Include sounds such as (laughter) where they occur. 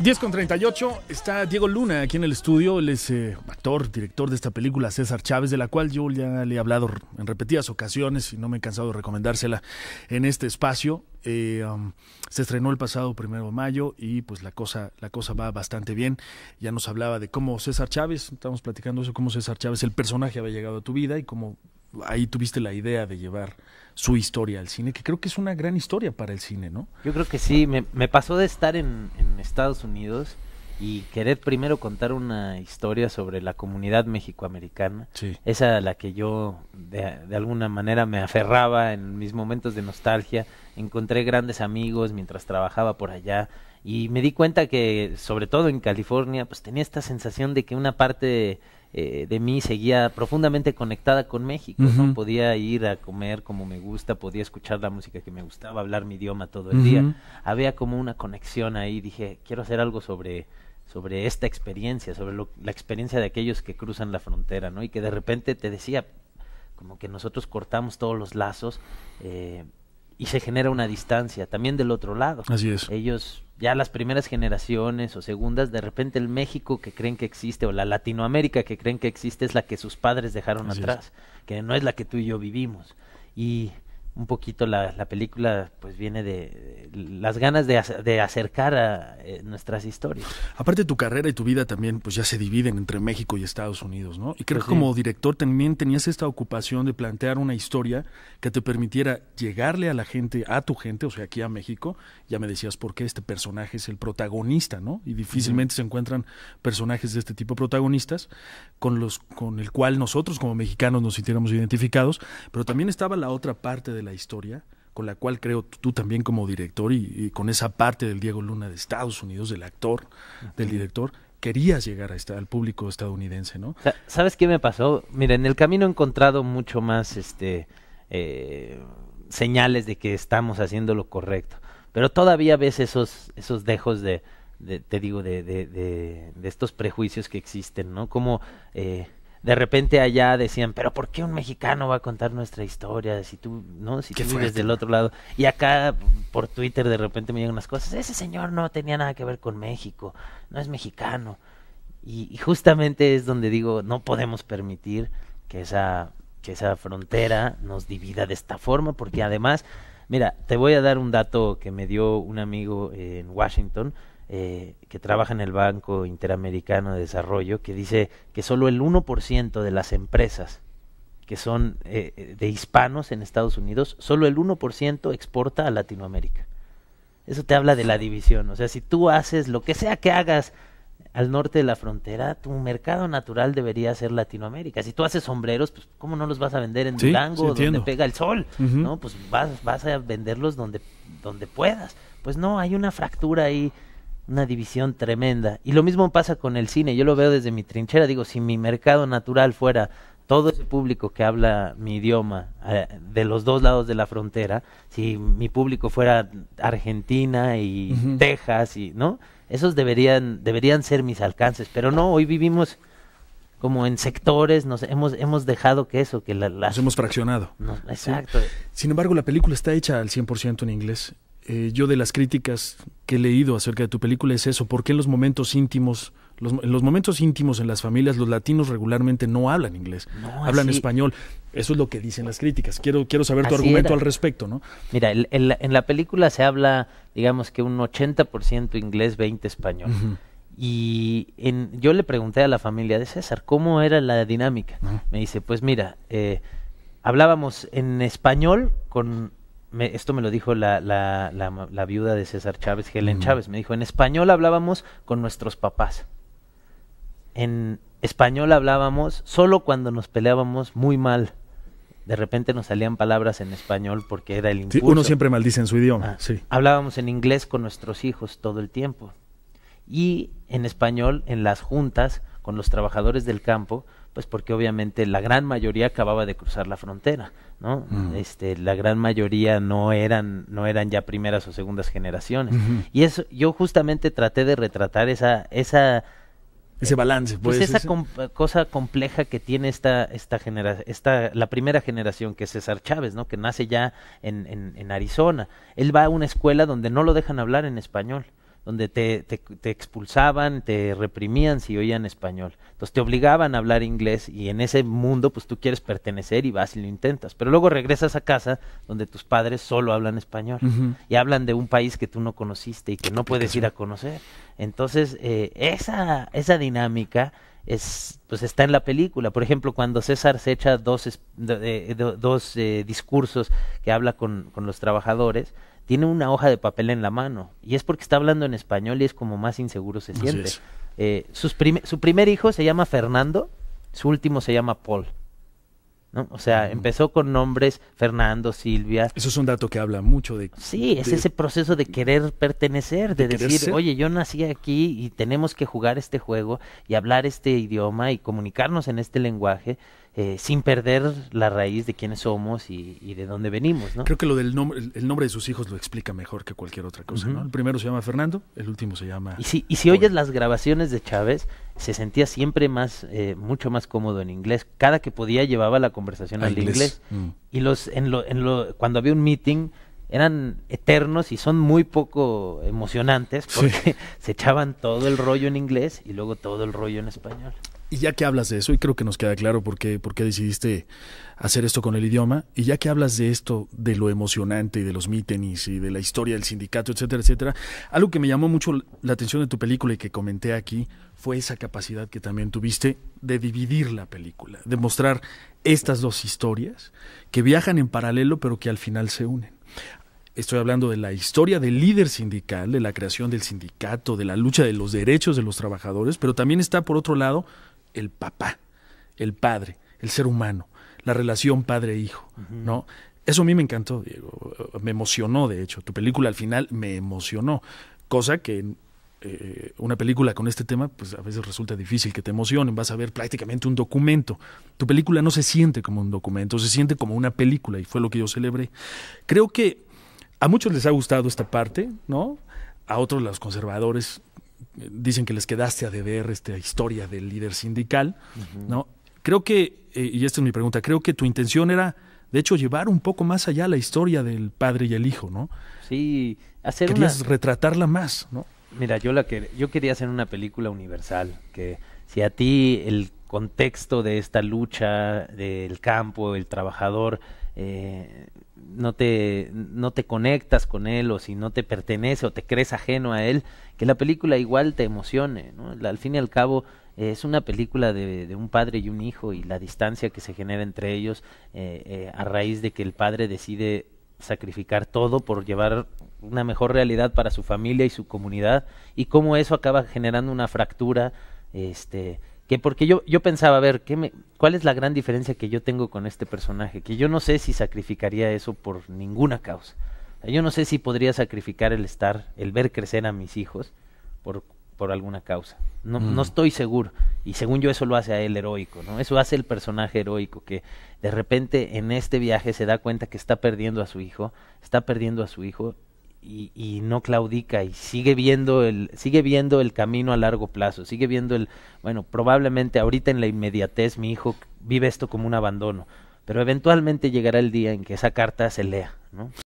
10 con 38, está Diego Luna aquí en el estudio, él es eh, actor, director de esta película, César Chávez, de la cual yo ya le he hablado en repetidas ocasiones y no me he cansado de recomendársela en este espacio. Eh, um, se estrenó el pasado primero de mayo y pues la cosa, la cosa va bastante bien. Ya nos hablaba de cómo César Chávez, estamos platicando eso, cómo César Chávez, el personaje había llegado a tu vida y cómo ahí tuviste la idea de llevar su historia al cine, que creo que es una gran historia para el cine, ¿no? Yo creo que sí, me, pasó de estar en, Estados Unidos y querer primero contar una historia sobre la comunidad mexicoamericana, sí. esa a la que yo de, alguna manera me aferraba en mis momentos de nostalgia, encontré grandes amigos mientras trabajaba por allá, y me di cuenta que, sobre todo en California, pues tenía esta sensación de que una parte eh, de mí seguía profundamente conectada con México, ¿no? Podía ir a comer como me gusta, podía escuchar la música que me gustaba, hablar mi idioma todo el día. Había como una conexión ahí, dije, quiero hacer algo sobre sobre esta experiencia, sobre la experiencia de aquellos que cruzan la frontera, ¿no? Y que de repente te decía, como que nosotros cortamos todos los lazos, eh, y se genera una distancia también del otro lado. Así es. Ellos ya las primeras generaciones o segundas, de repente el México que creen que existe o la Latinoamérica que creen que existe es la que sus padres dejaron atrás, que no es la que tú y yo vivimos. Y un poquito la, la película pues viene de, las ganas de, de acercar a eh, nuestras historias. Aparte tu carrera y tu vida también pues ya se dividen entre México y Estados Unidos, ¿no? Y creo que pues como director también tenías esta ocupación de plantear una historia que te permitiera llegarle a la gente, a tu gente, o sea, aquí a México, ya me decías por qué este personaje es el protagonista, ¿no? Y difícilmente se encuentran personajes de este tipo protagonistas con los con el cual nosotros como mexicanos nos sintiéramos identificados, pero también estaba la otra parte de la la historia, con la cual creo tú también como director y, con esa parte del Diego Luna de Estados Unidos, del actor, del director, querías llegar al público estadounidense, ¿no? ¿Sabes qué me pasó? Mira, en el camino he encontrado mucho más este, eh, señales de que estamos haciendo lo correcto, pero todavía ves esos, esos dejos de, te digo, de, de, de, estos prejuicios que existen, ¿no? Como... Eh, de repente allá decían, pero ¿por qué un mexicano va a contar nuestra historia? Si tú, ¿no? Si tú vives del otro lado. Y acá por Twitter de repente me llegan unas cosas, ese señor no tenía nada que ver con México, no es mexicano. Y, y justamente es donde digo, no podemos permitir que esa, que esa frontera nos divida de esta forma, porque además, mira, te voy a dar un dato que me dio un amigo en Washington, eh, que trabaja en el Banco Interamericano de Desarrollo, que dice que solo el 1% de las empresas que son eh, eh, de hispanos en Estados Unidos, solo el 1% exporta a Latinoamérica. Eso te habla de la división. O sea, si tú haces lo que sea que hagas al norte de la frontera, tu mercado natural debería ser Latinoamérica. Si tú haces sombreros, pues ¿cómo no los vas a vender en Durango, donde pega el sol? ¿No? Pues vas, vas a venderlos donde, donde puedas. Pues no, hay una fractura ahí una división tremenda. Y lo mismo pasa con el cine, yo lo veo desde mi trinchera, digo, si mi mercado natural fuera todo ese público que habla mi idioma eh, de los dos lados de la frontera, si mi público fuera Argentina y Texas y, ¿no? Esos deberían deberían ser mis alcances, pero no, hoy vivimos como en sectores, nos hemos, hemos dejado que eso, que la... Nos hemos fraccionado. exacto. Sin embargo, la película está hecha al 100% en inglés eh, yo de las críticas que he leído acerca de tu película es eso, ¿por qué en los momentos íntimos, en los momentos íntimos en las familias, los latinos regularmente no hablan inglés, hablan español? Eso es lo que dicen las críticas. Quiero, quiero saber tu argumento al respecto, ¿no? Mira, en la película se habla, digamos que un 80% inglés, 20% español. Y en, yo le pregunté a la familia de César cómo era la dinámica. Me dice, pues mira, eh, hablábamos en español con esto me lo dijo la, la, la, viuda de César Chávez, Helen mm. Chávez, me dijo, en español hablábamos con nuestros papás. En español hablábamos solo cuando nos peleábamos muy mal. De repente nos salían palabras en español porque era el impulso. uno siempre maldice en su idioma, ah, sí. Hablábamos en inglés con nuestros hijos todo el tiempo. Y en español, en las juntas, con los trabajadores del campo, pues porque obviamente la gran mayoría acababa de cruzar la frontera, ¿no? Mm. Este, la gran mayoría no eran, no eran ya primeras o segundas generaciones. Y eso, yo justamente traté de retratar esa, esa ese balance, pues. pues esa cosa compleja que tiene esta, esta esta, la primera generación, que es César Chávez, ¿no? Que nace ya en, en, en Arizona. Él va a una escuela donde no lo dejan hablar en español donde te, te, te, expulsaban, te reprimían si oían español. Entonces te obligaban a hablar inglés y en ese mundo pues tú quieres pertenecer y vas y lo intentas. Pero luego regresas a casa donde tus padres solo hablan español y hablan de un país que tú no conociste y que no puedes ir a conocer. Entonces eh, esa, esa dinámica pues está en la película. Por ejemplo, cuando César se echa dos, eh, dos eh, discursos que habla con, con, los trabajadores, tiene una hoja de papel en la mano. Y es porque está hablando en español y es como más inseguro se siente. Eh, sus su primer hijo se llama Fernando, su último se llama Paul. ¿no? O sea, empezó con nombres Fernando, Silvia. Eso es un dato que habla mucho de... Sí, es ese proceso de querer pertenecer, de, decir, oye, yo nací aquí y tenemos que jugar este juego y hablar este idioma y comunicarnos en este lenguaje eh, sin perder la raíz de quiénes somos y, de dónde venimos, ¿no? Creo que lo del el, nombre de sus hijos lo explica mejor que cualquier otra cosa, ¿no? El primero se llama Fernando, el último se llama. Y si, oyes las grabaciones de Chávez, se sentía siempre más, eh, mucho más cómodo en inglés. Cada que podía llevaba la conversación ah, al inglés. Mm. Y los, en lo, cuando había un meeting, eran eternos y son muy poco emocionantes porque (laughs) se echaban todo el rollo en inglés y luego todo el rollo en español. Y ya que hablas de eso, y creo que nos queda claro por qué, por decidiste hacer esto con el idioma, y ya que hablas de esto, de lo emocionante, y de los mítenis y de la historia del sindicato, etcétera, etcétera, algo que me llamó mucho la atención de tu película y que comenté aquí fue esa capacidad que también tuviste de dividir la película, de mostrar estas dos historias que viajan en paralelo pero que al final se unen. Estoy hablando de la historia del líder sindical, de la creación del sindicato, de la lucha de los derechos de los trabajadores, pero también está, por otro lado, el papá, el padre, el ser humano, la relación padre-hijo, ¿no? Eso a mí me encantó, Diego. Me emocionó, de hecho. Tu película al final me emocionó. Cosa que eh, una película con este tema, pues a veces resulta difícil que te emocionen. Vas a ver prácticamente un documento. Tu película no se siente como un documento, se siente como una película y fue lo que yo celebré. Creo que a muchos les ha gustado esta parte, ¿no? A otros, los conservadores, dicen que les quedaste a deber esta historia del líder sindical, ¿no? Creo que, eh, y esta es mi pregunta, creo que tu intención era, de hecho, llevar un poco más allá la historia del padre y el hijo, ¿no? Sí, hacer Querías retratarla más, ¿no? Mira, yo, la que... yo quería hacer una película universal, que si a ti el contexto de esta lucha del campo, el trabajador, eh, no te, no te conectas con él o si no te pertenece o te crees ajeno a él, que la película igual te emocione. Al fin y al cabo eh, es una película de, un padre y un hijo y la distancia que se genera entre ellos eh, eh, a raíz de que el padre decide sacrificar todo por llevar una mejor realidad para su familia y su comunidad y cómo eso acaba generando una fractura este que porque yo, yo pensaba, a ver, ¿qué me, ¿cuál es la gran diferencia que yo tengo con este personaje? Que yo no sé si sacrificaría eso por ninguna causa. Yo no sé si podría sacrificar el estar, el ver crecer a mis hijos por, por alguna causa. No, no mm. estoy seguro. Y según yo eso lo hace a él heroico, ¿no? Eso hace el personaje heroico que de repente en este viaje se da cuenta que está perdiendo a su hijo, está perdiendo a su hijo y, y, no claudica y sigue viendo el sigue viendo el camino a largo plazo sigue viendo el bueno probablemente ahorita en la inmediatez mi hijo vive esto como un abandono pero eventualmente llegará el día en que esa carta se lea no